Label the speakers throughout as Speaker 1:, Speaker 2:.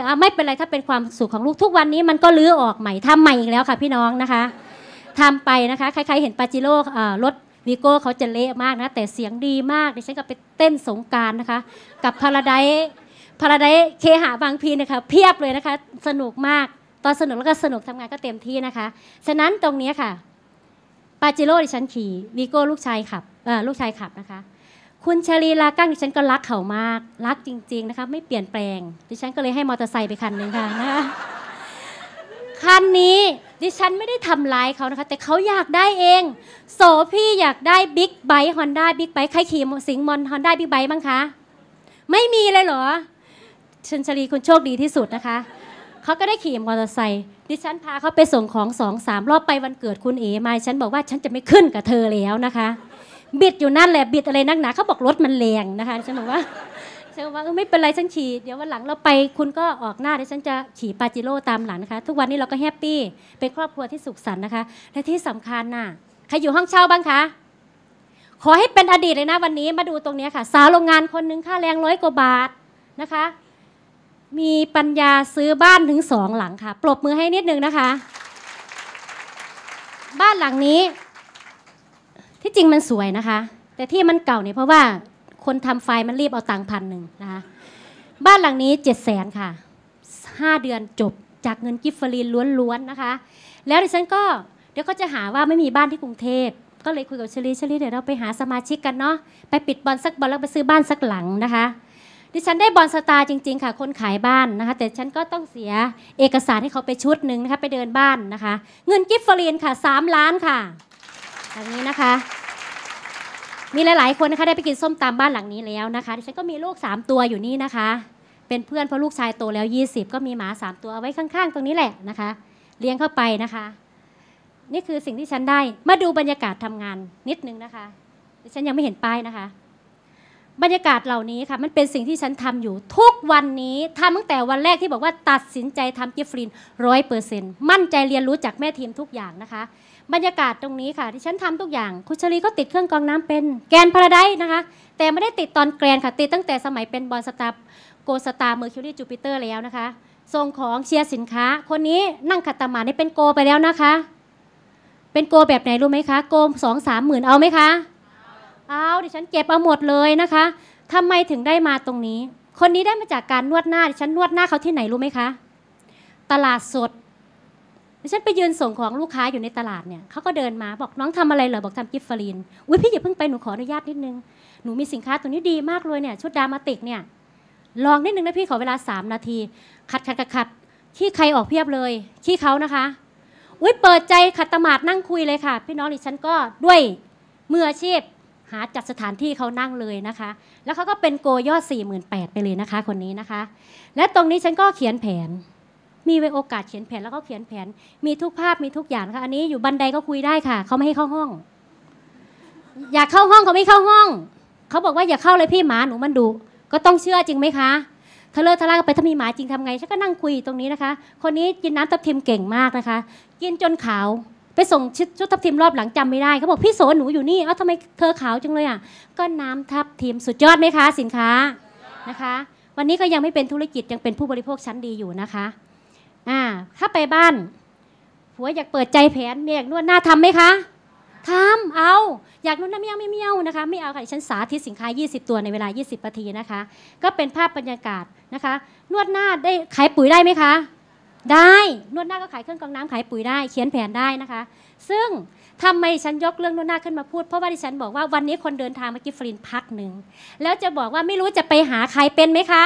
Speaker 1: ยอ่ะไม่เป็นไรถ้าเป็นความสุขของลูกทุกวันนี้มันก็ลื้อออกใหม่ทำใหม่อีกแล้วค่ะ พี่น้องนะคะ ทำไปนะคะใครๆเห็นปาจิโร่รถวีโก้เขาจะเละมากนะแต่เสียงดีมากดิฉันก็ไปเต้นสงการนะคะ กับพาราไดพาราไดเคหะบางพีนะคะ เพียบเลยนะคะสนุกมาก ตอนสนุกแล้วก็สนุกทำงานก็เต็มที่นะคะ ฉะนั้นตรงนี้ค่ะ ปาจิโร่ดิฉันขี่วีโก้ลูกชายขับลูกชายขับนะคะคุณชาลีลากั้งดิฉันก็รักเขามาก รักจริงๆนะคะไม่เปลี่ยนแปลง ดิฉันก็เลยให้มอเตอร์ไซค์ไปคันหนึ่งค่ะนะคันนี้ดิฉันไม่ได้ทำร้ายเขานะคะ แต่เขาอยากได้เอง โสพี่อยากได้บิ๊กไบค์ฮอนด้าบิ๊กไบค์ใครขี่สิงมอนฮอนด้าบิ๊กไบค์บ้างคะ ไม่มีเลยเหรอชันชลีคุณโชคดีที่สุดนะคะ เขาก็ได้ขี่มอเตอร์ไซค์ดิฉันพาเขาไปส่งของสองสามรอบไปวันเกิดคุณเอ๋มาฉันบอกว่าฉันจะไม่ขึ้นกับเธอแล้วนะคะบิดอยู่นั่นแหละบิดอะไรนักหนาเขาบอกรถมันแรงนะคะฉันบอกว่าฉันบอกว่าไม่เป็นไรฉันฉีดเดี๋ยววันหลังเราไป คุณก็ออกหน้าเดี๋ยวฉันจะขี่ปาจิโร่ตามหลังนะคะ ทุกวันนี้เราก็แฮปปี้เป็นครอบครัวที่สุขสันต์นะคะ และที่สำคัญน่ะใครอยู่ห้องเช่าบ้างคะขอให้เป็นอดีตเลยนะวันนี้มาดูตรงนี้ค่ะสาวโรงงานคนหนึ่งค่าแรงร้อยกว่าบาทนะคะ มีปัญญาซื้อบ้านถึงสองหลังค่ะปรบมือให้นิดนึงนะคะ บ้านหลังนี้ที่จริงมันสวยนะคะ แต่ที่มันเก่าเนี่ยเพราะว่าคนทำไฟมันรีบเอาตังค์พันหนึ่งนะคะบ้านหลังนี้เจ็ดแสนค่ะห้าเดือนจบจากเงินกิฟฟรีนล้วนๆนะคะ แล้วดิฉันก็เดี๋ยวก็จะหาว่าไม่มีบ้านที่กรุงเทพก็เลยคุยกับเชลีเชลีเดี๋ยวเราไปหาสมาชิกกันเนาะไปปิดบอลสักบอลแล้วไปซื้อบ้านสักหลังนะคะ ดิฉันได้บอลสตาร์จริง ๆค่ะ คนขายบ้านนะคะ แต่ฉันก็ต้องเสียเอกสารให้เขาไปชุดหนึ่งนะคะ ไปเดินบ้านนะคะ เงินกิฟต์ฟรีนค่ะสามล้านค่ะอย่างนี้นะคะ มีหลายๆ คนนะคะได้ไปกินส้มตำบ้านหลังนี้แล้วนะคะดิฉันก็มีลูก 3 ตัวอยู่นี่นะคะ เป็นเพื่อนเพราะลูกชายโตแล้ว 20 ก็มีหมา 3 ตัวเอาไว้ข้าง ๆ ตรงนี้แหละนะคะ เลี้ยงเข้าไปนะคะ นี่คือสิ่งที่ฉันได้มาดูบรรยากาศทำงานนิดนึงนะคะดิฉันยังไม่เห็นป้ายนะคะ บรรยากาศเหล่านี้ค่ะมันเป็นสิ่งที่ฉันทำอยู่ทุกวันนี้ทำตั้งแต่วันแรกที่บอกว่า ตัดสินใจทำกิฟฟรินร้อยเปอร์เซ็นต์มั่นใจเรียนรู้จากแม่ทีมทุกอย่างนะคะบรรยากาศตรงนี้ค่ะที่ฉันทำทุกอย่าง คุณชลีก็ติดเครื่องกรองน้ำเป็นแกนพาราไดนะคะ แต่ไม่ได้ติดตอนแกนค่ะติดตั้งแต่สมัยเป็นบอลสตาร์โกสตาร์เมอร์คิวรีจูปิเตอร์แล้วนะคะส่งของเชียร์สินค้า คนนี้นั่งขัดตามานี่เป็นโกไปแล้วนะคะ เป็นโกแบบไหนรู้ไหมคะ โกสองสามหมื่นเอาไหมคะเอาดิฉันเก็บเอาหมดเลยนะคะ ทำไมถึงได้มาตรงนี้ คนนี้ได้มาจากการนวดหน้าดิฉันนวดหน้าเขาที่ไหนรู้ไหมคะตลาดสดฉันไปยืนส่งของลูกค้าอยู่ในตลาดเนี่ยเขาก็เดินมาบอกน้องทำอะไรเหรอ บอกทำกิฟฟารีนอุ้ยพี่อย่าเพิ่งไปหนูขออนุญาตนิดนึง หนูมีสินค้าตัวนี้ดีมากเลยเนี่ย ชุดดามาติกเนี่ย ลองนิดนึงนะพี่ขอเวลา3นาที ขัดขัดขัดขัดขี้ใครออกเพียบเลยขี้เขานะคะอุ้ยเปิดใจขัดตมาดนั่งคุยเลยค่ะ พี่น้องดิฉันก็ด้วยมืออาชีพหาจัดสถานที่เขานั่งเลยนะคะ แล้วเขาก็เป็นโกยอด48,000ไปเลยนะคะ คนนี้นะคะ และตรงนี้ฉันก็เขียนแผนมีไว้โอกาสเขียนแผนแล้วก็เขียนแผน มีทุกภาพมีทุกอย่างค่ะ อันนี้อยู่บันไดก็คุยได้ค่ะ เขาไม่ให้เข้าห้อง อยากเข้าห้องเขาไม่เข้าห้อง เขาบอกว่าอย่าเข้าเลยพี่หมาหนูมันดุ ก็ต้องเชื่อจริงไหมคะทะเลาะทะเลาะไปถ้ามีหมาจริงทำไงฉันก็นั่งคุยตรงนี้นะคะ คนนี้กินน้ำทับทิมเก่งมากนะคะ กินจนขาว ไปส่งชุดทับทิมรอบหลังจำไม่ได้เขาบอกพี่โสหนูอยู่นี่เอ้าทำไมเธอขาวจังเลยอ่ะ ก็น้ำทับทิมสุดยอดไหมคะ สินค้านะคะ วันนี้ก็ยังไม่เป็นธุรกิจยังเป็นผู้บริโภคชั้นดีอยู่นะคะอ่าถ้าไปบ้านผัวอยากเปิดใจแผนเมียอยากนวดหน้าทำไหมคะทำเอาอยากนวดหน้าเม่ยอไม่เมียวนะคะไม่เอาค่ะฉันสาธิตสินค้า 20 ตัวในเวลา 20นาทีนะคะ ก็เป็นภาพบรรยากาศนะคะ นวดหน้าได้ขายปุ๋ยได้ไหมคะ ได้นวดหน้าก็ขายเครื่องกรองน้ำขายปุ๋ยได้เขียนแผนได้นะคะ ซึ่งทำไมฉันยกเรื่องนวดหน้าขึ้นมาพูด เพราะว่าดิฉันบอกว่าวันนี้คนเดินทางมากิฟฟรินพักหนึ่ง แล้วจะบอกว่าไม่รู้จะไปหาใครเป็นไหมคะ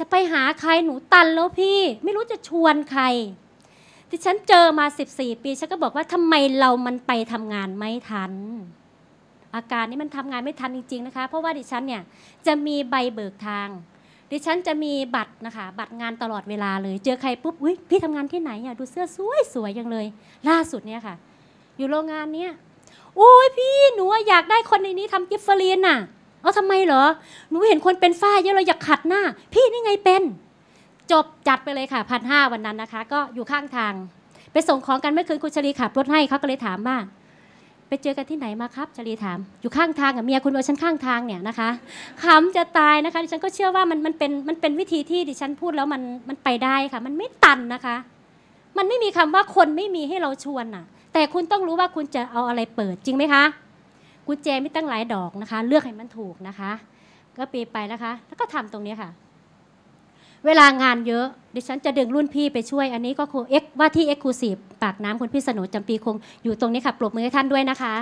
Speaker 1: จะไปหาใครหนูตันแล้วพี่ ไม่รู้จะชวนใครที่ฉันเจอมา 14 ปีฉันก็บอกว่าทำไมเรามันไปทำงานไม่ทัน อาการนี้มันทำงานไม่ทันจริงๆนะคะ เพราะว่าดิฉันเนี่ยจะมีใบเบิกทาง ดิฉันจะมีบัตรนะคะ บัตรงานตลอดเวลาเลยเจอใครปุ๊บอุ้ยพี่ทำงานที่ไหนอ่ะดูเสื้อสวยสวยยังเลย ล่าสุดเนี่ยค่ะ อยู่โรงงานเนี้ยโอ้ยพี่หนูอยากได้คนในนี้ทำกิฟเฟอรีนอ่ะเอาทำไมเหรอหนูเห็นคนเป็นฝ้าเยอะเราอยากขัดหน้า พี่นี่ไงเป็น จบจัดไปเลยค่ะพันห้าวันนั้นนะคะ ก็อยู่ข้างทาง ไปส่งของกันเมื่อคืนคุณชลีขับรถให้เขาก็เลยถามว่าไปเจอกันที่ไหนมาครับชลีถาม อยู่ข้างทางกับเมียคุณเอาฉันข้างทางเนี่ยนะคะขำจะตายนะคะดิฉันก็เชื่อว่ามันมันเป็นมันเป็นวิธีที่ดิฉันพูดแล้วมันมันไปได้ค่ะ มันไม่ตันนะคะ มันไม่มีคำว่าคนไม่มีให้เราชวนอ่ะแต่คุณต้องรู้ว่าคุณจะเอาอะไรเปิดจริงไหมคะุญแจไม่ตั้งหลายดอกนะคะเลือกให้มันถูกนะคะก็ปีไปนะคะแล้วก็ทำตรงนี้ค่ะ เวลางานเยอะดิฉันจะดึงรุ่นพี่ไปช่วย อันนี้ก็คือเอ็กว่าที่เอ็กซ์คลูซีฟปากน้ำคุณพี่สนุจำปีคงอยู่ตรงนี้ค่ะปรบมือให้ท่านด้วยนะคะ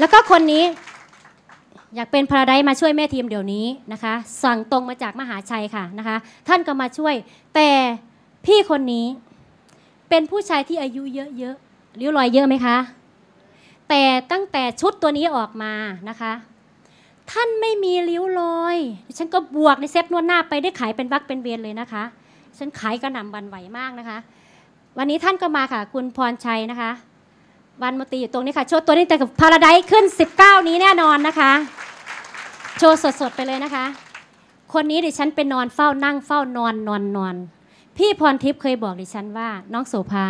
Speaker 1: แล้วก็คนนี้ อยากเป็นพระไดมาช่วยแม่ทีมเดี๋ยวนี้นะคะสั่งตรงมาจากมหาชัยค่ะนะคะท่านก็มาช่วยแต่พี่คนนี้ เป็นผู้ชายที่อายุเยอะๆริ้วรอยเยอะไหมคะแต่ตั้งแต่ชุดตัวนี้ออกมานะคะ ท่านไม่มีริ้วรอยฉันก็บวกในเซฟนวดหน้าไปได้ขายเป็นวักเป็นเวียนเลยนะคะ ฉันขายกระหน่ำวันไหวมากนะคะ วันนี้ท่านก็มาค่ะคุณพรชัยนะคะ วันมตีอยู่ตรงนี้ค่ะโชว์ตัวนี้แต่กับพาราไดขึ้น 19 นี้แน่นอนนะคะ โชว์สดๆไปเลยนะคะ คนนี้ดิฉันเป็นนอนเฝ้านั่งเฝ้านอนนอนนอนพี่พรทิพย์เคยบอกดิฉันว่า น้องโสภา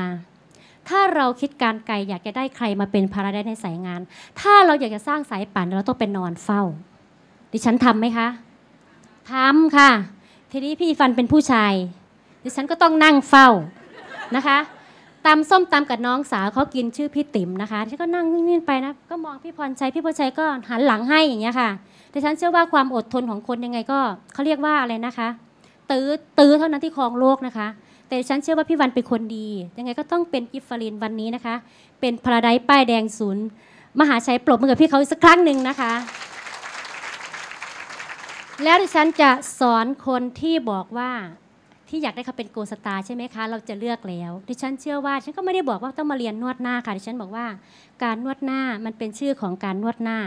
Speaker 1: ถ้าเราคิดการไกลอยากจะได้ใครมาเป็นภาระได้ในสายงาน ถ้าเราอยากจะสร้างสายป่านเราต้องเป็นนอนเฝ้า ดิฉันทํำไหมคะทำค่ะ ทีนี้พี่ฟันเป็นผู้ชาย ดิฉันก็ต้องนั่งเฝ้านะคะ ตามส้มตามกับน้องสาวเขากินชื่อพี่ติ๋มนะคะฉันก็นั่งนิ่ง ๆ ไปนะ ก็มองพี่พรชัยพี่พรชัยก็หันหลังให้อย่างเงี้ยค่ะ ดิฉันเชื่อว่าความอดทนของคนยังไงก็เขาเรียกว่าอะไรนะคะ ตื้อตื้อเท่านั้นที่ครองโลกนะคะแต่ฉันเชื่อว่าพี่วันเป็นคนดี ยังไงก็ต้องเป็นกิฟฟารินวันนี้นะคะ เป็นพราไดป้ายแดงศูนย์ มหาชัยปลบมือกับพี่เขาสักครั้งหนึ่งนะคะ แล้วดิฉันจะสอนคนที่บอกว่าที่อยากได้เขาเป็นโกสตาใช่ไหมคะ เราจะเลือกแล้ว ดิฉันเชื่อว่าฉันก็ไม่ได้บอกว่าต้องมาเรียนนวดหน้าค่ะ ดิฉันบอกว่าการนวดหน้ามันเป็นชื่อของการนวดหน้า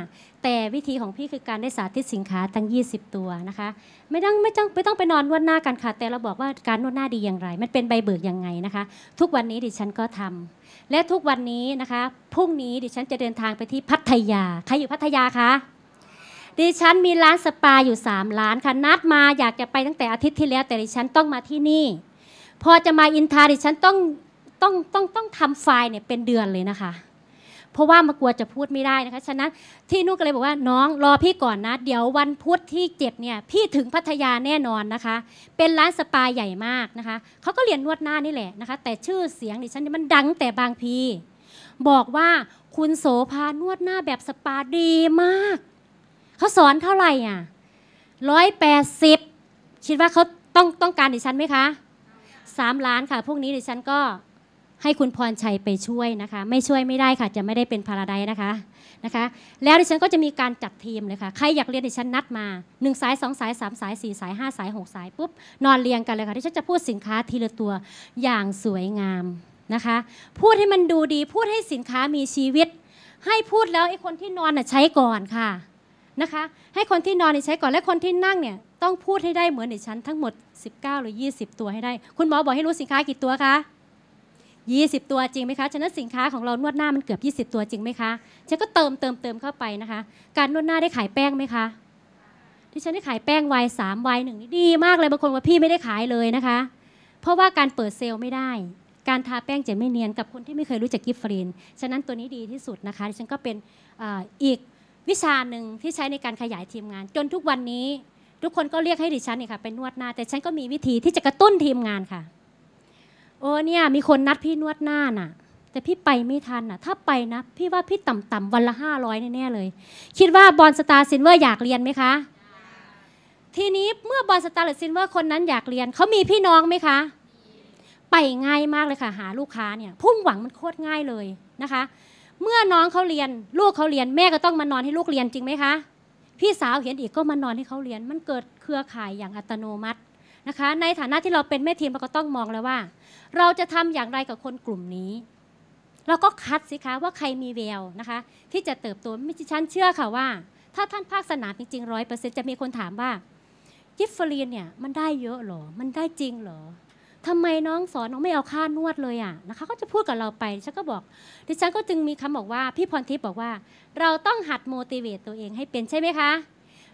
Speaker 1: แต่วิธีของพี่คือการได้สาธิตสินค้าทั้ง 20 ตัวนะคะ ไม่ต้องไม่ต้องไม่ต้องไปนอนนวดหน้ากันค่ะ แต่เราบอกว่าการนวดหน้าดีอย่างไร มันเป็นใบเบิกยังไงนะคะ ทุกวันนี้ดิฉันก็ทำ และทุกวันนี้นะคะ พรุ่งนี้ดิฉันจะเดินทางไปที่พัทยา ใครอยู่พัทยาคะดิฉันมีร้านสปาอยู่3ร้านค่ะนัดมาอยากจะไปตั้งแต่อาทิตย์ที่แล้วแต่ดิฉันต้องมาที่นี่พอจะมาอินทาดิฉันต้องต้องต้องต้องทำไฟล์เนี่ยเป็นเดือนเลยนะคะเพราะว่ามากลัวจะพูดไม่ได้นะคะฉะนั้นที่นุนก็เลยบอกว่าน้องรอพี่ก่อนนะ เดี๋ยววันพุธที่เจ7เนี่ยพี่ถึงพัทยาแน่นอนนะคะ เป็นร้านสปาใหญ่มากนะคะเขาก็เรียนนวดหน้านี่แหละนะคะแต่ชื่อเสียงดิฉันมันดังแต่บางพีบอกว่าคุณโสภานวดหน้าแบบสปาดีมากเขาสอนเท่าไหร่อ่ะร้อยแปดสิบคิดว่าเขาต้องต้องการดิฉันไหมคะสามล้านค่ะพวกนี้ดิฉันก็ให้คุณพรชัยไปช่วยนะคะ ไม่ช่วยไม่ได้ค่ะจะไม่ได้เป็นพาราไดนะคะนะคะ แล้วดิฉันก็จะมีการจัดทีมเลยค่ะ ใครอยากเรียนดิฉันนัดมา1สาย2 สาย 3 สาย4สาย5สาย6สายปุ๊บ นอนเรียงกันเลยค่ะดิฉันจะพูดสินค้าทีละตัวอย่างสวยงามนะคะ พูดให้มันดูดี พูดให้สินค้ามีชีวิต ให้พูดแล้วไอ้คนที่นอนอ่ะใช้ก่อนค่ะนะคะให้คนที่นอนใช้ก่อนและคนที่นั่งเนี่ยต้องพูดให้ได้เหมือนดิฉันทั้งหมด 19 หรือ 20 ตัวให้ได้ คุณหมอบอกให้รู้สินค้ากี่ตัวคะ20 ตัวจริงไหมคะฉะนั้นสินค้าของเรานวดหน้ามันเกือบ 20 ตัวจริงไหมคะฉันก็เติมเติมเติมเข้าไปนะคะ การนวดหน้าได้ขายแป้งไหมคะที่ฉันได้ขายแป้งวัยสามวัยหนึ่งดีมากเลยบางคนว่าพี่ไม่ได้ขายเลยนะคะ เพราะว่าการเปิดเซลล์ไม่ได้ การทาแป้งจะไม่เนียนกับคนที่ไม่เคยรู้จักกิฟฟรีนฉะนั้นตัวนี้ดีที่สุดนะคะฉันก็เป็นออีกวิชาหนึ่งที่ใช้ในการขยายทีมงาน จนทุกวันนี้ ทุกคนก็เรียกให้ดิฉันเนี่ยค่ะเป็นนวดหน้าแต่ฉันก็มีวิธีที่จะกระตุ้นทีมงานค่ะ โอ้เนี่ยมีคนนัดพี่นวดหน้าน่ะ แต่พี่ไปไม่ทันน่ะถ้าไปนะพี่ว่าพี่ต่ำๆวันละห้าร้อยแน่เลย คิดว่าบอลสตาร์ซินเวอร์อยากเรียนไหมคะทีนี้เมื่อบอลสตาร์หรือซินเวอร์คนนั้นอยากเรียนเขามีพี่น้องไหมคะไปง่ายมากเลยค่ะ หาลูกค้าเนี่ยพุ่งหวังมันโคตรง่ายเลยนะคะเมื่อน้องเขาเรียนลูกเขาเรียนแม่ก็ต้องมานอนให้ลูกเรียนจริงไหมคะ พี่สาวเห็นอีกก็มานอนให้เขาเรียนมันเกิดเครือข่ายอย่างอัตโนมัตินะคะ ในฐานะที่เราเป็นแม่ทีม เราก็ต้องมองแล้วว่า เราจะทำอย่างไรกับคนกลุ่มนี้เราก็คัดสิคะ ว่าใครมีแววนะคะ ที่จะเติบโตไม่ฉันเชื่อค่ะว่า ถ้าท่านภาคสนามจริงๆร้อยเปอร์เซ็นต์จะมีคนถามว่ายิฟฟรีนเนี่ยมันได้เยอะหรอมันได้จริงหรอทำไมน้องสอนน้องไม่เอาค่านวดเลยอ่ะนะคะก็จะพูดกับเราไปฉันก็บอก ดิฉันก็จึงมีคำบอกว่าพี่พรทิพย์บอกว่า เราต้องหัดโมดิเวตตัวเองให้เป็นใช่ไหมคะ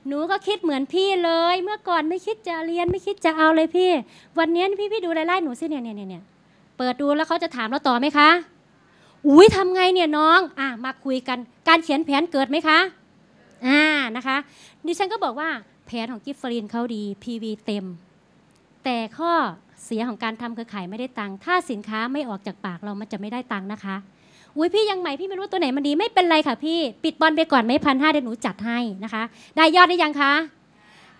Speaker 1: หนูก็คิดเหมือนพี่เลย เมื่อก่อนไม่คิดจะเรียน ไม่คิดจะเอาเลยพี่ วันนี้พี่พี่ดูไล่ไล่หนูสิเนี่ยเนี่ยเนี่ยเปิดดูแล้วเขาจะถามเราต่อไหมคะ อุ้ยทำไงเนี่ยน้องอ่ะมาคุยกันการเขียนแผนเกิดไหมคะ อ่านะคะ ดิฉันก็บอกว่าแผนของกิฟฟรินเขาดีพีวีเต็ม แต่ข้อเสียของการทำเครือข่ายไม่ได้ตังค์ ถ้าสินค้าไม่ออกจากปากเรามันจะไม่ได้ตังค์นะคะอุ้ยพี่ยังใหม่พี่ไม่รู้ ตัวไหนมันดีไม่เป็นไรค่ะ พี่ปิดบอลไปก่อนไม่พันห้าเดี๋ยวหนูจัดให้นะคะ ได้ยอดได้ยังคะ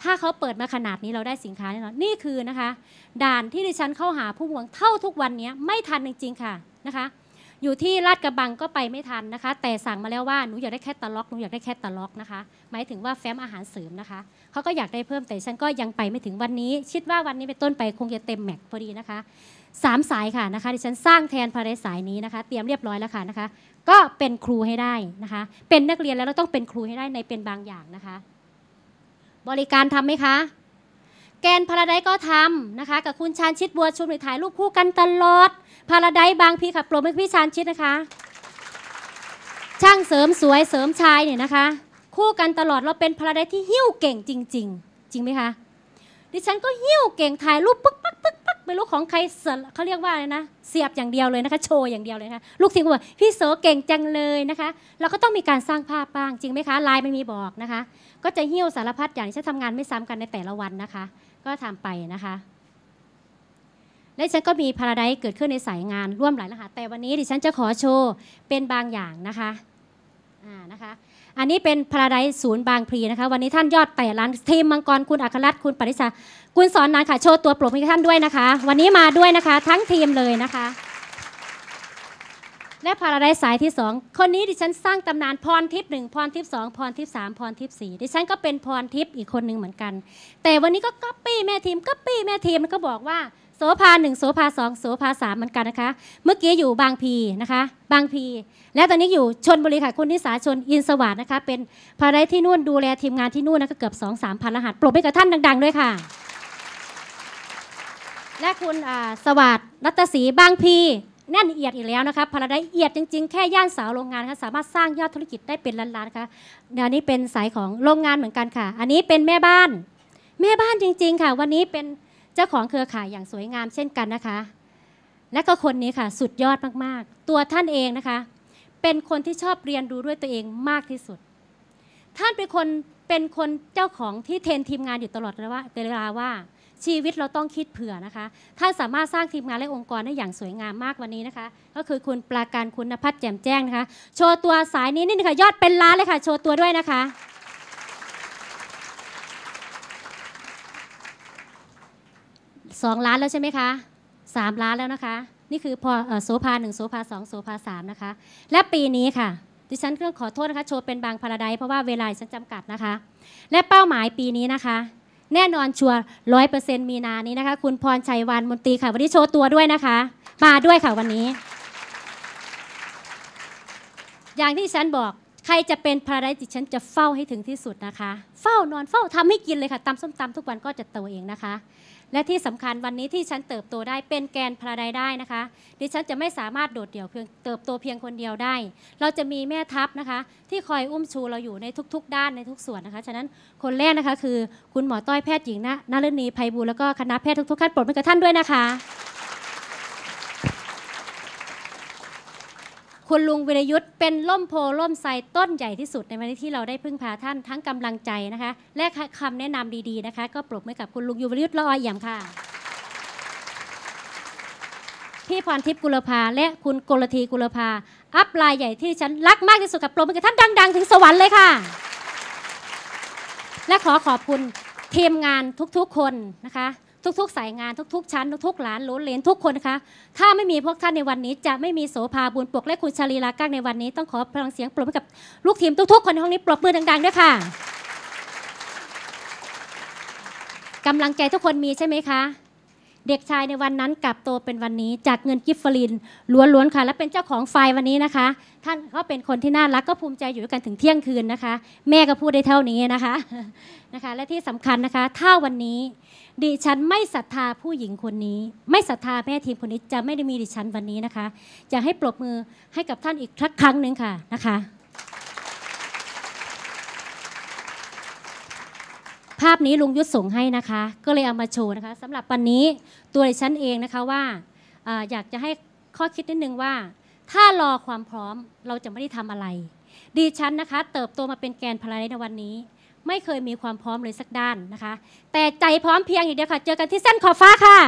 Speaker 1: ถ้าเขาเปิดมาขนาดนี้เราได้สินค้าแน่นอนนี่คือนะคะ ด่านที่ดิฉันเข้าหาผู้หวงเท่าทุกวันนี้ไม่ทันจริงๆค่ะนะคะอยู่ที่ลาดกระบังก็ไปไม่ทันนะคะ แต่สั่งมาแล้วว่าหนูอยากได้แค่ตะล็อกหนูอยากได้แค่ตะล็อกนะคะ หมายถึงว่าแฟ้มอาหารเสริมนะคะเขาก็อยากได้เพิ่มแต่ฉันก็ยังไปไม่ถึงวันนี้คิดว่าวันนี้เป็นต้นไปคงจะเต็มแม็กพอดีนะคะสามสายค่ะนะคะที่ฉันสร้างแทนภาระสายนี้นะคะ เตรียมเรียบร้อยแล้วค่ะนะคะ ก็เป็นครูให้ได้นะคะ เป็นนักเรียนแล้วเราต้องเป็นครูให้ได้ในเป็นบางอย่างนะคะ บริการทำไหมคะแกนพาราไดก็ทำนะคะกับคุณชานชิดบัวชุมืนถ่ายรูปคู่กันตลอดพาราไดบางพีค่ะโปรเมทพี่ชานชิดนะคะ ช่างเสริมสวยเสริมชายเนี่ยนะคะ คู่กันตลอดเราเป็นพาราไดที่หิ้วเก่งจริง ๆ จริงไหมคะดิฉันก็หิ้วเก่งถ่ายรูปปึ๊กปึ๊กปึ๊กปึ๊กไม่รู้ของใครเสเขาเรียกว่าอะไรนะเสียบอย่างเดียวเลยนะคะ โชว์อย่างเดียวเลยนะคะ ลูกทีมงบอกพี่เสือเก่งจังเลยนะคะ เราก็ต้องมีการสร้างภาพบ้างจริงไหมคะไลน์ไม่มีบอกนะคะ ก็จะหิ้วสารพัดอย่างที่ฉันทำงานไม่ซ้ำกันในแต่ละวันนะคะก็ทำไปนะคะและฉันก็มีพาราไดซ์เกิดขึ้นในสายงานร่วมหลายรหัสแต่วันนี้ดิฉันจะขอโชว์เป็นบางอย่างนะคะอ่านะคะ อันนี้เป็นพาราไดซ์ศูนย์บางพลีนะคะวันนี้ท่านยอดแต่ล้านทีมมังกรคุณอัครรัตน์คุณปริชาคุณสอนนานค่ะโชว์ตัวโปรดให้ท่านด้วยนะคะ วันนี้มาด้วยนะคะ ทั้งทีมเลยนะคะและพาราไดสายที่สองคนนี้ดิฉันสร้างตำนานพรทิพย์หนึ่งพรทิพย์สองพรทิพย์สามพรทิพย์สี่ดิฉันก็เป็นพรทิพย์อีกคนหนึ่งเหมือนกัน แต่วันนี้ก็ก๊อปปี้แม่ทีมก๊อปปี้แม่ทีมมันก็บอกว่าโสภาหนึ่งโสภาสองโสภาสามเหมือนกันนะคะเมื่อกี้อยู่บางพีนะคะ บางพีและตอนนี้อยู่ชนบุรีค่ะคุณนิสาชนอินสวัสดนะคะเป็นพาราไดที่นู่นดูแลทีมงานที่นู่นนะก็เกือบสองสามพันรหัสปรบให้กับท่านดังๆด้วยค่ะ และคุณสวัสด์รัตศรีบางพีแน่นเอียดอีกแล้วนะคะพาราไดเอียดจริง ๆแค่ย่านสาวโรงงานนะคะสามารถสร้างยอดธุรกิจได้เป็นล้านๆนะคะเดี๋ยวนี้เป็นสายของโรงงานเหมือนกันค่ะ อันนี้เป็นแม่บ้านแม่บ้านจริง ๆ ค่ะวันนี้เป็นเจ้าของเครือข่ายอย่างสวยงามเช่นกันนะคะและก็คนนี้ค่ะ สุดยอดมากๆ ตัวท่านเองนะคะ เป็นคนที่ชอบเรียนรู้ด้วยตัวเองมากที่สุด ท่านเป็นคนเป็นคนเจ้าของที่เทรนทีมงานอยู่ตลอดเวลาว่าชีวิตเราต้องคิดเผื่อนะคะ ท่านสามารถสร้างทีมงานและองค์กรได้อย่างสวยงามมากวันนี้นะคะ ก็คือคุณปราการคุณพัฒน์แจ่มแจ้งนะคะ โชว์ตัวสายนี้นี่นะคะยอดเป็นล้านเลยค่ะ โชว์ตัวด้วยนะคะสองล้านแล้ว ใช่ไหมคะสามล้านแล้วนะคะ นี่คือพอโซภาหนึ่งโซภาสองโซภาสามนะคะ และปีนี้ค่ะ ดิฉันต้องขอโทษนะคะโชว์เป็นบางพาราไดเพราะว่าเวลาฉันจำกัดนะคะ และเป้าหมายปีนี้นะคะแน่นอนชัวร์ร้อยเปอร์เซ็นต์มีนานี้นะคะ คุณพรชัยวานมนตรีค่ะวันนี้โชว์ตัวด้วยนะคะ มาด้วยค่ะวันนี้ อย่างที่ฉันบอกใครจะเป็นภรรยาดิฉันจะเฝ้าให้ถึงที่สุดนะคะ เฝ้านอนเฝ้าทำให้กินเลยค่ะตำส้มตำทุกวันก็จะโตเองนะคะและที่สำคัญวันนี้ที่ฉันเติบโตได้เป็นแกนพระใดได้นะคะ ดิฉันจะไม่สามารถโดดเดี่ยวเพียงเติบโตเพียงคนเดียวได้ เราจะมีแม่ทัพนะคะ ที่คอยอุ้มชูเราอยู่ในทุกๆด้านในทุกส่วนนะคะ ฉะนั้นคนแรกนะคะคือคุณหมอต้อยแพทย์หญิงนะนฤณีไพบูลแล้วก็คณะแพทย์ทุกๆท่านปรดมือกับท่านด้วยนะคะคุณลุงวิรยุทธ์เป็นล่มโพล่มไซต้นใหญ่ที่สุด ในวันนี้ที่เราได้พึ่งพาท่านทั้งกำลังใจนะคะ และคำแนะนำดีๆนะคะ ก็ปลุกมือกับคุณลุงยูวิรยุทธ์ละออยอย่างค่ะพี่พรทิพย์กุลภาและคุณกลธีกุลภา อัพลายใหญ่ที่ฉันรักมากที่สุดกับปลุกมือกับท่านดังๆถึงสวรรค์เลยค่ะ และขอขอบคุณทีมงานทุกๆ คนนะคะทุกๆสายงานทุก ๆ ชั้น ทุกๆหลานล้นเหลนทุกคนคะ ถ้าไม่มีพวกท่านในวันนี้ จะไม่มีโสภาบุญปกและคุณชาลีลาก้าในวันนี้ ต้องขอพลังเสียงปรบมือกับลูกทีมทุก ๆ คนในห้องนี้ปรบมือดังๆด้วยค่ะกำลังใจทุกคนมีใช่ไหมคะเด็กชายในวันนั้นกลับโตเป็นวันนี้ จากเงินกิฟฟลินล้วนๆค่ะและเป็นเจ้าของไฟวันนี้นะคะ ท่านก็เป็นคนที่น่ารักก็ภูมิใจอยู่ด้วยกันถึงเที่ยงคืนนะคะ แม่ก็พูดได้เท่านี้นะคะนะคะ และที่สำคัญนะคะถ้าวันนี้ ดิฉันไม่ศรัทธาผู้หญิงคนนี้ ไม่ศรัทธาแม่ทีมคนนี้จะไม่ได้มีดิฉันวันนี้นะคะอยากให้ปรบมือให้กับท่านอีกครั้งหนึ่งค่ะนะคะภาพนี้ลุงยุทธส่งให้นะคะ ก็เลยเอามาโชว์นะคะสำหรับวันนี้ตัวดิฉันเองนะคะว่าอยากจะให้ข้อคิดนิดนึงว่า ถ้ารอความพร้อมเราจะไม่ได้ทำอะไรดิฉันนะคะ เติบโตมาเป็นแกนพลายในวันนี้ ไม่เคยมีความพร้อมเลยสักด้านนะคะ แต่ใจพร้อมเพียงอย่างเดียวค่ะเจอกันที่เส้นขอบฟ้าค่ะ